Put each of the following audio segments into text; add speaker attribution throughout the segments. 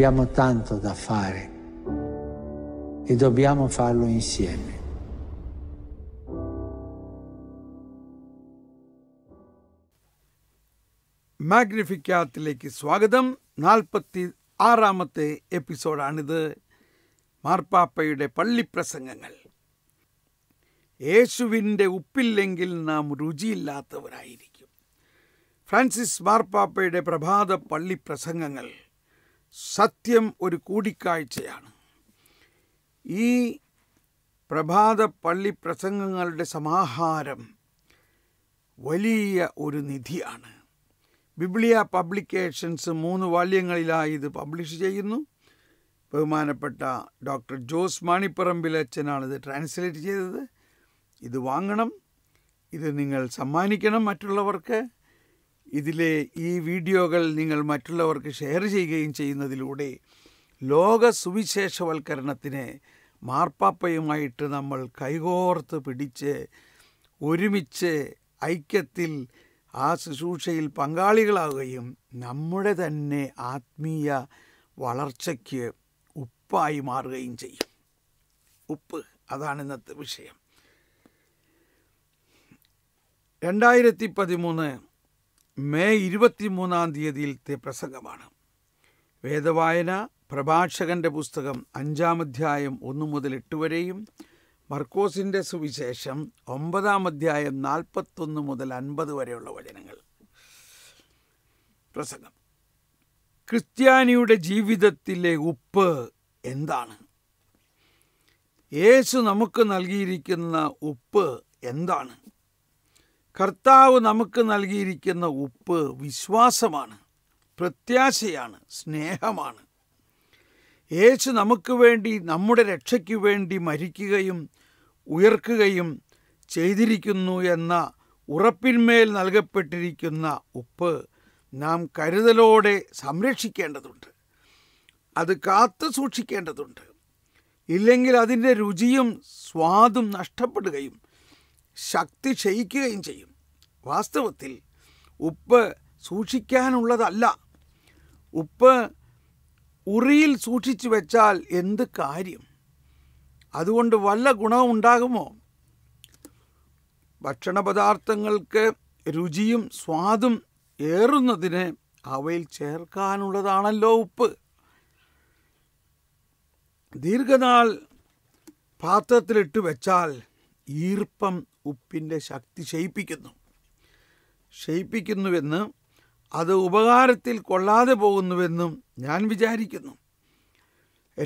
Speaker 1: Abbiamo tanto da fare e dobbiamo farlo insieme. മാഗ്നിഫിക്കാത്തിലേക്ക് സ്വാഗതം നാൽപ്പത്തി ആറാമത്തെ എപ്പിസോഡാണിത് മാർപ്പാപ്പയുടെ പള്ളിപ്രസംഗങ്ങൾ യേശുവിൻ്റെ ഉപ്പില്ലെങ്കിൽ നാം രുചിയില്ലാത്തവരായിരിക്കും ഫ്രാൻസിസ് മാർപ്പാപ്പയുടെ പ്രഭാത പള്ളിപ്രസംഗങ്ങൾ പ്രസംഗങ്ങൾ സത്യം ഒരു കൂടിക്കാഴ്ചയാണ് ഈ പ്രഭാത പള്ളി പ്രസംഗങ്ങളുടെ സമാഹാരം വലിയ ഒരു നിധിയാണ് ബിബ്ലിയ പബ്ലിക്കേഷൻസ് മൂന്ന് വാല്യങ്ങളിലായി ഇത് പബ്ലിഷ് ചെയ്യുന്നു ബഹുമാനപ്പെട്ട ഡോക്ടർ ജോസ് മാണിപ്പറമ്പിൽ അച്ഛനാണ് ഇത് ട്രാൻസ്ലേറ്റ് ചെയ്തത് ഇത് വാങ്ങണം ഇത് നിങ്ങൾ സമ്മാനിക്കണം മറ്റുള്ളവർക്ക് ഇതിലെ ഈ വീഡിയോകൾ നിങ്ങൾ മറ്റുള്ളവർക്ക് ഷെയർ ചെയ്യുകയും ചെയ്യുന്നതിലൂടെ ലോക സുവിശേഷവൽക്കരണത്തിന് മാർപ്പാപ്പയുമായിട്ട് നമ്മൾ കൈകോർത്ത് പിടിച്ച് ഒരുമിച്ച് ഐക്യത്തിൽ ആ ശുശ്രൂഷയിൽ പങ്കാളികളാവുകയും നമ്മുടെ തന്നെ ആത്മീയ വളർച്ചയ്ക്ക് ഉപ്പായി മാറുകയും ചെയ്യും ഉപ്പ് അതാണ് ഇന്നത്തെ വിഷയം രണ്ടായിരത്തി പതിമൂന്ന് മെയ് ഇരുപത്തിമൂന്നാം തീയതിയിലത്തെ പ്രസംഗമാണ് വേദവായന പ്രഭാഷകന്റെ പുസ്തകം അഞ്ചാം അധ്യായം ഒന്നു മുതൽ എട്ട് വരെയും മർക്കോസിൻ്റെ സുവിശേഷം ഒമ്പതാം അധ്യായം നാൽപ്പത്തൊന്ന് മുതൽ അൻപത് വരെയുള്ള വചനങ്ങൾ പ്രസംഗം ക്രിസ്ത്യാനിയുടെ ജീവിതത്തിലെ ഉപ്പ് എന്താണ് യേശു നമുക്ക് നൽകിയിരിക്കുന്ന ഉപ്പ് എന്താണ് കർത്താവ് നമുക്ക് നൽകിയിരിക്കുന്ന ഉപ്പ് വിശ്വാസമാണ് പ്രത്യാശയാണ് സ്നേഹമാണ് യേശു നമുക്ക് വേണ്ടി നമ്മുടെ രക്ഷയ്ക്ക് വേണ്ടി മരിക്കുകയും ഉയർക്കുകയും ചെയ്തിരിക്കുന്നു എന്ന ഉറപ്പിന്മേൽ നൽകപ്പെട്ടിരിക്കുന്ന ഉപ്പ് നാം കരുതലോടെ സംരക്ഷിക്കേണ്ടതുണ്ട് അത് കാത്തു സൂക്ഷിക്കേണ്ടതുണ്ട് ഇല്ലെങ്കിൽ അതിൻ്റെ രുചിയും സ്വാദും നഷ്ടപ്പെടുകയും ശക്തി ക്ഷയിക്കുകയും ചെയ്യും വാസ്തവത്തിൽ ഉപ്പ് സൂക്ഷിക്കാനുള്ളതല്ല ഉപ്പ് ഉറിയിൽ സൂക്ഷിച്ചു വെച്ചാൽ എന്ത് കാര്യം അതുകൊണ്ട് വല്ല ഗുണവും ഉണ്ടാകുമോ ഭക്ഷണപദാർത്ഥങ്ങൾക്ക് രുചിയും സ്വാദും ഏറുന്നതിന് അവയിൽ ചേർക്കാനുള്ളതാണല്ലോ ഉപ്പ് ദീർഘനാൾ പാത്രത്തിലിട്ട് വെച്ചാൽ ഈർപ്പം ഉപ്പിൻ്റെ ശക്തി ക്ഷയിപ്പിക്കുന്നു ക്ഷയിപ്പിക്കുന്നുവെന്ന് അത് ഉപകാരത്തിൽ കൊള്ളാതെ പോകുന്നുവെന്നും ഞാൻ വിചാരിക്കുന്നു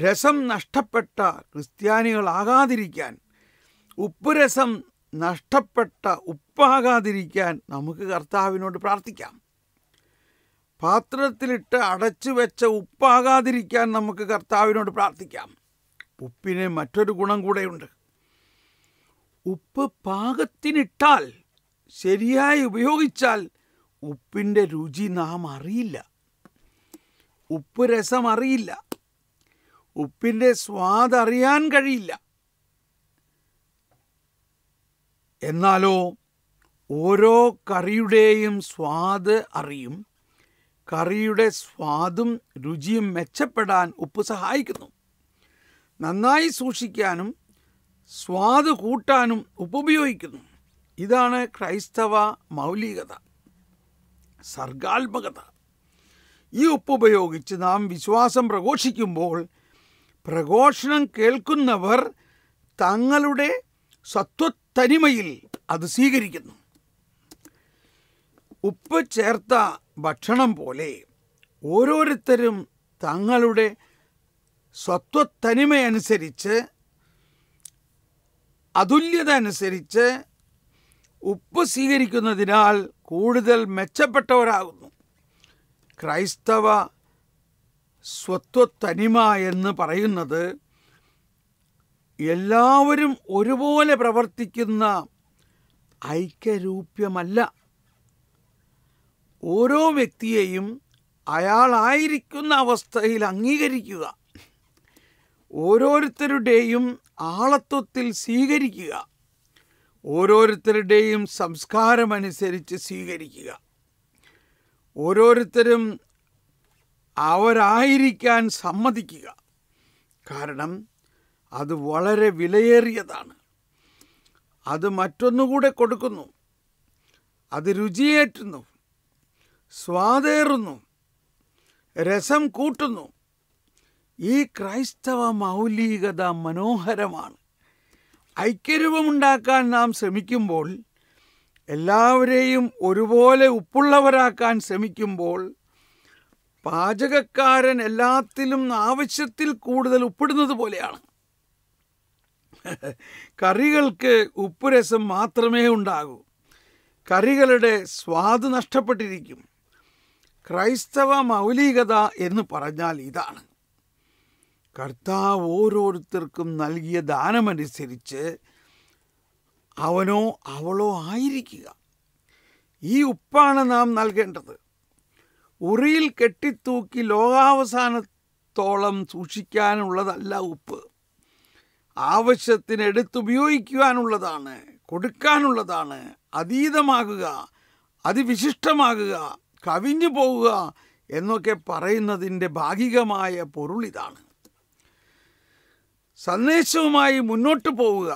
Speaker 1: രസം നഷ്ടപ്പെട്ട ക്രിസ്ത്യാനികളാകാതിരിക്കാൻ ഉപ്പുരസം നഷ്ടപ്പെട്ട ഉപ്പാകാതിരിക്കാൻ നമുക്ക് കർത്താവിനോട് പ്രാർത്ഥിക്കാം പാത്രത്തിലിട്ട് അടച്ചു വെച്ച ഉപ്പാകാതിരിക്കാൻ നമുക്ക് കർത്താവിനോട് പ്രാർത്ഥിക്കാം ഉപ്പിന് മറ്റൊരു ഗുണം കൂടെയുണ്ട് ഉപ്പ് പാകത്തിനിട്ടാൽ ശരിയായി ഉപയോഗിച്ചാൽ ഉപ്പിൻ്റെ രുചി നാം അറിയില്ല ഉപ്പ് രസം അറിയില്ല ഉപ്പിൻ്റെ സ്വാദ് അറിയാൻ കഴിയില്ല എന്നാലോ ഓരോ കറിയുടെയും സ്വാദ് അറിയും കറിയുടെ സ്വാദും രുചിയും മെച്ചപ്പെടാൻ ഉപ്പ് സഹായിക്കുന്നു നന്നായി സൂക്ഷിക്കാനും സ്വാദ് കൂട്ടാനും ഉപ്പ് ഉപയോഗിക്കുന്നു ഇതാണ് ക്രൈസ്തവ മൗലികത സർഗാത്മകത ഈ ഉപ്പുപയോഗിച്ച് നാം വിശ്വാസം പ്രഘോഷിക്കുമ്പോൾ പ്രഘോഷണം കേൾക്കുന്നവർ തങ്ങളുടെ സത്വത്തനിമയിൽ അത് സ്വീകരിക്കുന്നു ഉപ്പ് ചേർത്ത ഭക്ഷണം പോലെ ഓരോരുത്തരും തങ്ങളുടെ സ്വത്വത്തനിമയനുസരിച്ച് അതുല്യത അനുസരിച്ച് ഉപ്പ് സ്വീകരിക്കുന്നതിനാൽ കൂടുതൽ മെച്ചപ്പെട്ടവരാകുന്നു ക്രൈസ്തവ സ്വത്വത്തനിമ എന്ന് പറയുന്നത് എല്ലാവരും ഒരുപോലെ പ്രവർത്തിക്കുന്ന ഐക്യരൂപ്യമല്ല ഓരോ വ്യക്തിയെയും അയാളായിരിക്കുന്ന അവസ്ഥയിൽ അംഗീകരിക്കുക ഓരോരുത്തരുടെയും ആളത്വത്തിൽ സ്വീകരിക്കുക ഓരോരുത്തരുടെയും സംസ്കാരമനുസരിച്ച് സ്വീകരിക്കുക ഓരോരുത്തരും അവരായിരിക്കാൻ സമ്മതിക്കുക കാരണം അത് വളരെ വിലയേറിയതാണ് അത് മറ്റൊന്നുകൂടെ കൊടുക്കുന്നു അത് രുചിയേറ്റുന്നു സ്വാതേറുന്നു രസം കൂട്ടുന്നു ഈ ക്രൈസ്തവ മൗലികത മനോഹരമാണ് ഐക്യരൂപമുണ്ടാക്കാൻ നാം ശ്രമിക്കുമ്പോൾ എല്ലാവരെയും ഒരുപോലെ ഉപ്പുള്ളവരാക്കാൻ ശ്രമിക്കുമ്പോൾ പാചകക്കാരൻ എല്ലാത്തിലും ആവശ്യത്തിൽ കൂടുതൽ ഉപ്പിടുന്നത് പോലെയാണ് കറികൾക്ക് ഉപ്പ് രസം മാത്രമേ ഉണ്ടാകൂ കറികളുടെ സ്വാദ് നഷ്ടപ്പെട്ടിരിക്കും ക്രൈസ്തവ മൗലികത എന്ന് പറഞ്ഞാൽ ഇതാണ് കർത്താവ് ഓരോരുത്തർക്കും നൽകിയ ദാനമനുസരിച്ച് അവനോ അവളോ ആയിരിക്കുക ഈ ഉപ്പാണ് നാം നൽകേണ്ടത് ഉറിയിൽ കെട്ടിത്തൂക്കി ലോകാവസാനത്തോളം സൂക്ഷിക്കാനുള്ളതല്ല ഉപ്പ് ആവശ്യത്തിന് എടുത്തുപയോഗിക്കുവാനുള്ളതാണ് കൊടുക്കാനുള്ളതാണ് അതീതമാകുക അതിവിശിഷ്ടമാകുക കവിഞ്ഞു പോകുക എന്നൊക്കെ പറയുന്നതിൻ്റെ ഭാഗികമായ പൊരുളിതാണ് സന്ദേശവുമായി മുന്നോട്ട് പോവുക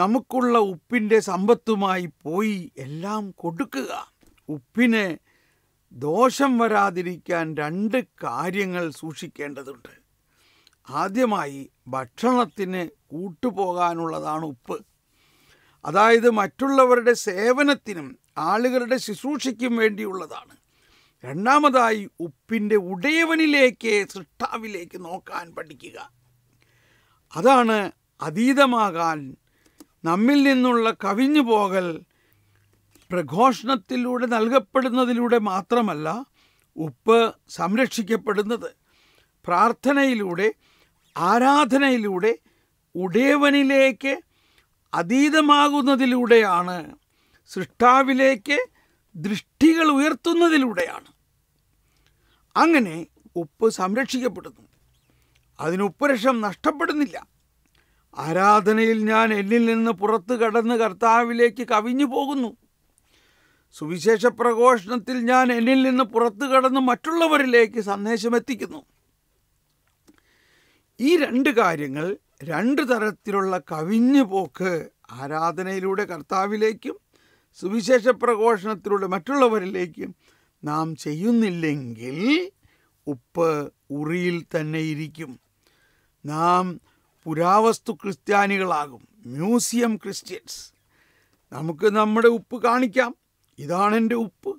Speaker 1: നമുക്കുള്ള ഉപ്പിൻ്റെ സമ്പത്തുമായി പോയി എല്ലാം കൊടുക്കുക ഉപ്പിന് ദോഷം വരാതിരിക്കാൻ രണ്ട് കാര്യങ്ങൾ സൂക്ഷിക്കേണ്ടതുണ്ട് ആദ്യമായി ഭക്ഷണത്തിന് കൂട്ടുപോകാനുള്ളതാണ് ഉപ്പ് അതായത് മറ്റുള്ളവരുടെ സേവനത്തിനും ആളുകളുടെ ശുശ്രൂഷയ്ക്കും വേണ്ടിയുള്ളതാണ് രണ്ടാമതായി ഉപ്പിൻ്റെ ഉടയവനിലേക്ക് സൃഷ്ടാവിലേക്ക് നോക്കാൻ പഠിക്കുക അതാണ് അതീതമാകാൻ നമ്മിൽ നിന്നുള്ള കവിഞ്ഞു പോകൽ പ്രഘോഷണത്തിലൂടെ നൽകപ്പെടുന്നതിലൂടെ മാത്രമല്ല ഉപ്പ് സംരക്ഷിക്കപ്പെടുന്നത് പ്രാർത്ഥനയിലൂടെ ആരാധനയിലൂടെ ഉടേവനിലേക്ക് അതീതമാകുന്നതിലൂടെയാണ് സൃഷ്ടാവിലേക്ക് ദൃഷ്ടികൾ ഉയർത്തുന്നതിലൂടെയാണ് അങ്ങനെ ഉപ്പ് സംരക്ഷിക്കപ്പെടുന്നു അതിനുപരിഷം നഷ്ടപ്പെടുന്നില്ല ആരാധനയിൽ ഞാൻ എന്നിൽ നിന്ന് പുറത്തു കടന്ന് കർത്താവിലേക്ക് കവിഞ്ഞു പോകുന്നു സുവിശേഷ പ്രഘോഷണത്തിൽ ഞാൻ എന്നിൽ നിന്ന് പുറത്തു കടന്ന് മറ്റുള്ളവരിലേക്ക് സന്ദേശം എത്തിക്കുന്നു ഈ രണ്ട് കാര്യങ്ങൾ രണ്ട് തരത്തിലുള്ള കവിഞ്ഞു പോക്ക് ആരാധനയിലൂടെ കർത്താവിലേക്കും സുവിശേഷ പ്രഘോഷണത്തിലൂടെ മറ്റുള്ളവരിലേക്കും നാം ചെയ്യുന്നില്ലെങ്കിൽ ഉപ്പ് ഉറിയിൽ തന്നെ ഇരിക്കും നാം പുരാവസ്തു ക്രിസ്ത്യാനികളാകും മ്യൂസിയം ക്രിസ്ത്യൻസ് നമുക്ക് നമ്മുടെ ഉപ്പ് കാണിക്കാം ഇതാണ് എൻ്റെ ഉപ്പ്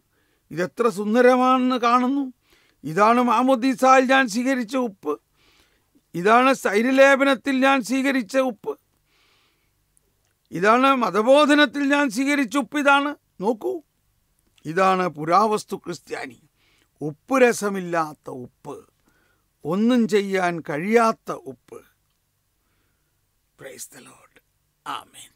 Speaker 1: ഇതെത്ര സുന്ദരമാണെന്ന് കാണുന്നു ഇതാണ് മാമുദ്ദീസായിൽ ഞാൻ സ്വീകരിച്ച ഉപ്പ് ഇതാണ് സൈരലേപനത്തിൽ ഞാൻ സ്വീകരിച്ച ഉപ്പ് ഇതാണ് മതബോധനത്തിൽ ഞാൻ സ്വീകരിച്ച ഉപ്പ് ഇതാണ് നോക്കൂ ഇതാണ് പുരാവസ്തു ക്രിസ്ത്യാനി ഉപ്പ് രസമില്ലാത്ത ഉപ്പ് ഒന്നും ചെയ്യാൻ കഴിയാത്ത ഉപ്പ് പ്രൈസ് ദ ലോർഡ് ആമേൻ